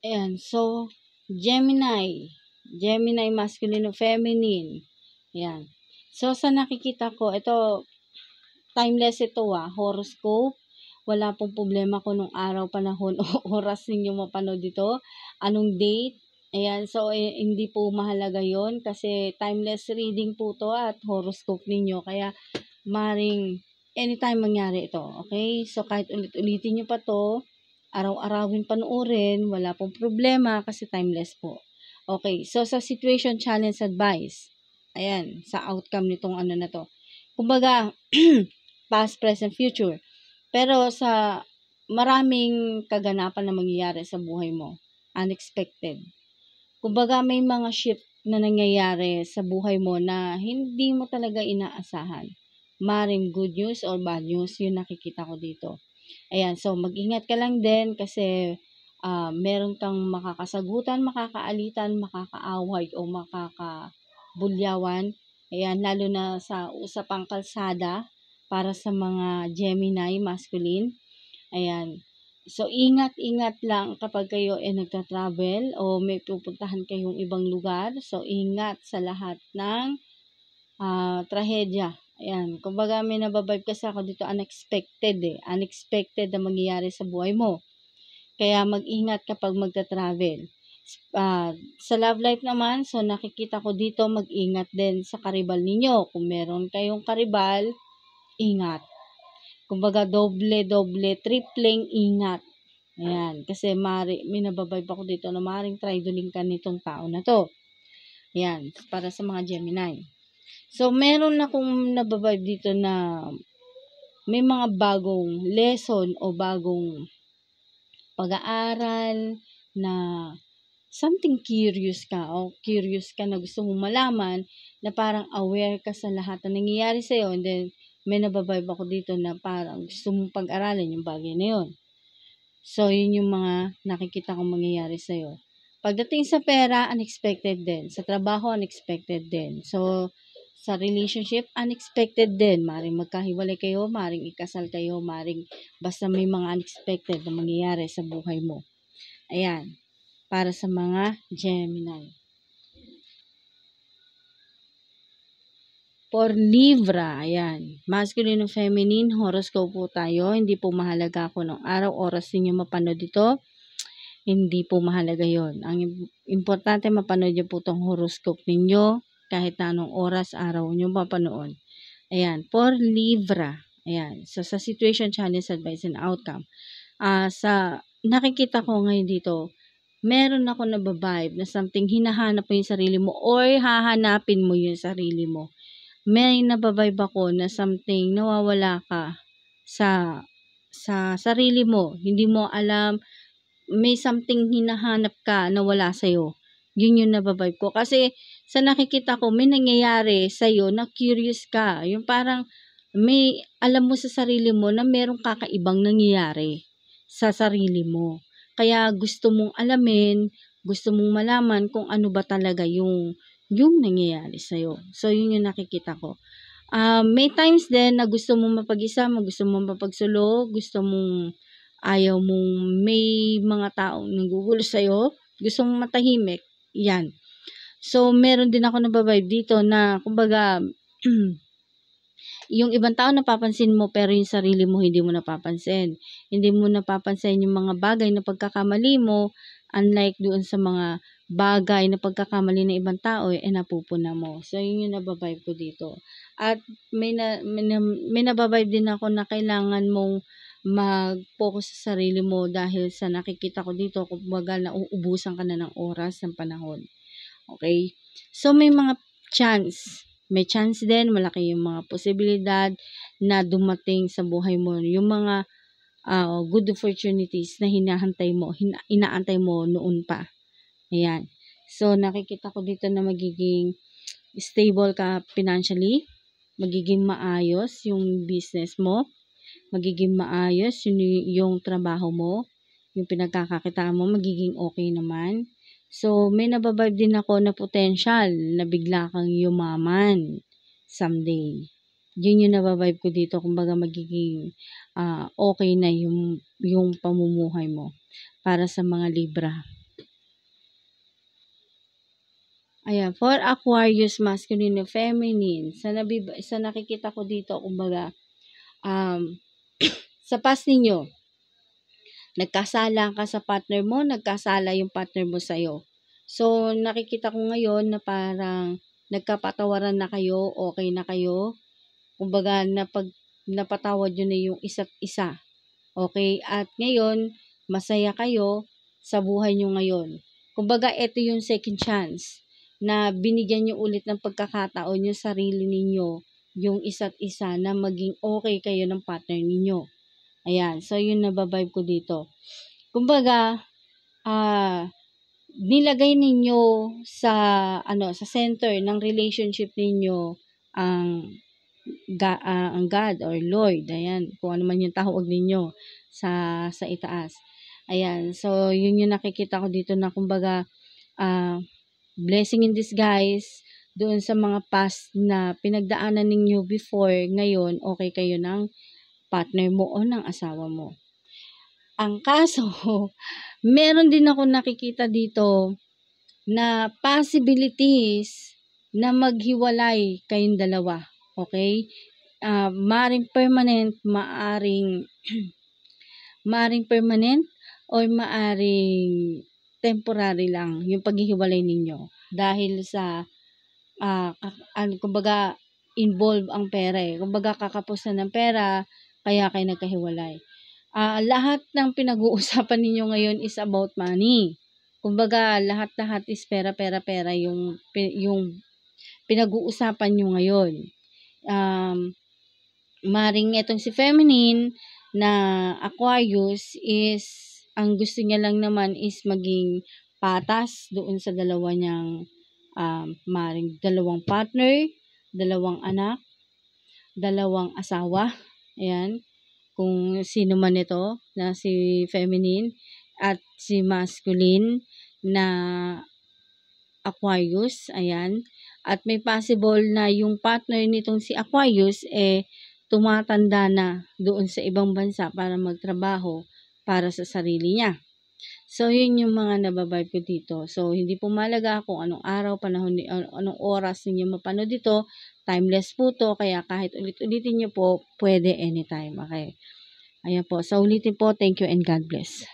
Ayan, so, Gemini. Gemini, masculine o feminine. Ayan. So, sa nakikita ko, ito, timeless ito ah, horoscope. Wala pong problema ko nung araw, panahon o oras ninyo mapanood dito. Anong date? Ayan, so eh, hindi po mahalaga yon kasi timeless reading po to at horoscope ninyo. Kaya maring anytime mangyari ito. Okay? So kahit ulit-ulitin nyo pa to, araw-arawin panuorin, wala pong problema kasi timeless po. Okay, so sa situation challenge advice, ayan, sa outcome nitong ano na to. Kumbaga, past, present, future. Pero sa maraming kaganapan na mangyayari sa buhay mo, unexpected. Kumbaga may mga shift na nangyayari sa buhay mo na hindi mo talaga inaasahan. Maring good news or bad news, yun nakikita ko dito. Ayan, so mag-ingat ka lang din kasi uh, meron kang makakasagutan, makakaalitan, makakaaway o makakabulyawan. Ayan, lalo na sa usapang kalsada para sa mga Gemini masculine. Ayan. So, ingat-ingat lang kapag kayo ay eh, nagta-travel o may pupuntahan kayong ibang lugar. So, ingat sa lahat ng uh, trahedya Ayan, kumbaga may nababibe kasi ako dito unexpected eh. Unexpected na mangyayari sa buhay mo. Kaya mag-ingat kapag magta-travel. Uh, sa love life naman, so nakikita ko dito mag-ingat din sa karibal ninyo. Kung meron kayong karibal, ingat. Kumbaga doble, doble, tripling ingat. Ayan, kasi mari, may nababibe ako dito na maring tridoling ka nitong tao na to. Ayan, para sa mga Gemini. So, meron na akong nababibe dito na may mga bagong lesson o bagong pag-aaral na something curious ka o curious ka na gusto mong malaman na parang aware ka sa lahat na nangyayari sa'yo and then may nababibe ako dito na parang gusto mong pag-aralan yung bagay na yun. So, yun yung mga nakikita kong mangyayari sa'yo. Pagdating sa pera, unexpected din. Sa trabaho, unexpected din. So, sa relationship, unexpected din. Maring magkahiwalay kayo, maring ikasal kayo, maring basta may mga unexpected na mangyayari sa buhay mo. Ayan, para sa mga Gemini. For Libra, ayan, masculine and feminine, horoscope po tayo. Hindi po mahalaga kung ng araw, oras ninyo mapanood ito. Hindi po mahalaga yon Ang importante, mapanood niyo po itong horoscope ninyo kahit anong oras, araw nyo mapanood. Ayan, for Libra. Ayan, so sa situation, challenge, advice, and outcome. Uh, sa nakikita ko ngayon dito, meron ako na babibe na something hinahanap mo yung sarili mo or hahanapin mo yung sarili mo. May nababibe ako na something nawawala ka sa sa sarili mo. Hindi mo alam may something hinahanap ka na wala sa'yo. Yun yung nababibe ko. Kasi sa nakikita ko, may nangyayari sa'yo na curious ka. Yung parang may alam mo sa sarili mo na merong kakaibang nangyayari sa sarili mo. Kaya gusto mong alamin, gusto mong malaman kung ano ba talaga yung, yung nangyayari sa'yo. So, yun yung nakikita ko. Uh, may times din na gusto mong mapag-isa, gusto mong mapagsulo, gusto mong ayaw mong may mga taong nanggugulo sa'yo, gusto mong matahimik. Yan. So, meron din ako nababibe dito na, kumbaga, yung ibang tao napapansin mo pero yung sarili mo hindi mo napapansin. Hindi mo napapansin yung mga bagay na pagkakamali mo unlike doon sa mga bagay na pagkakamali ng ibang tao eh, eh napupuna mo. So yun yung nababibe ko dito. At may na, may, na, may nababibe din ako na kailangan mong mag-focus sa sarili mo dahil sa nakikita ko dito, kumbaga nauubusan ka na ng oras, ng panahon. Okay? So, may mga chance. May chance din, malaki yung mga posibilidad na dumating sa buhay mo. Yung mga uh, good opportunities na hinahantay mo, hina inaantay mo noon pa. Ayan. So, nakikita ko dito na magiging stable ka financially, magiging maayos yung business mo, magiging maayos yung, yung trabaho mo, yung pinagkakakitaan mo, magiging okay naman. So, may nababibe din ako na potential na bigla kang yumaman someday. Yun yung nababibe ko dito, kumbaga magiging uh, okay na yung, yung pamumuhay mo para sa mga Libra. Ayan, for Aquarius, masculine and feminine, sa, nabib- sa nakikita ko dito, kumbaga, um, sa past ninyo. Nagkasala ka sa partner mo, nagkasala yung partner mo sa'yo. So, nakikita ko ngayon na parang nagkapatawaran na kayo, okay na kayo. Kumbaga, napag, napatawad nyo na yung isa't isa. Okay? At ngayon, masaya kayo sa buhay nyo ngayon. Kumbaga, ito yung second chance na binigyan nyo ulit ng pagkakataon yung sarili ninyo yung isa't isa na maging okay kayo ng partner ninyo. Ayan, so yun na nababibe ko dito. Kumbaga, ah, uh, nilagay ninyo sa ano sa center ng relationship ninyo ang ga, uh, ang God or Lord ayan kung ano man yung tawag ninyo sa sa itaas ayan so yun yung nakikita ko dito na kumbaga uh, blessing in disguise doon sa mga past na pinagdaanan ninyo before, ngayon okay kayo ng partner mo o ng asawa mo. Ang kaso, meron din ako nakikita dito na possibilities na maghiwalay kayong dalawa. Okay? Uh, maaring permanent, maaring maaring permanent or maaring temporary lang yung paghihiwalay ninyo dahil sa uh, ano, kumbaga, involve ang pera eh. Kumbaga, kakapusan ng pera, kaya kayo nagkahiwalay. Uh, lahat ng pinag-uusapan ninyo ngayon is about money. Kumbaga, lahat-lahat is pera, pera, pera yung, yung pinag-uusapan nyo ngayon. Um, maring itong si feminine na Aquarius is ang gusto niya lang naman is maging patas doon sa dalawa niyang um, maring dalawang partner, dalawang anak, dalawang asawa. Ayan. Kung sino man ito na si feminine at si masculine na Aquarius. Ayan. At may possible na yung partner nitong si Aquarius eh tumatanda na doon sa ibang bansa para magtrabaho para sa sarili niya. So, yun yung mga nababay ko dito. So, hindi po malaga kung anong araw, panahon, anong oras ninyo mapanood dito. Timeless po to, kaya kahit ulit-ulitin nyo po, pwede anytime. Okay. Ayan po. So, ulitin po. Thank you and God bless.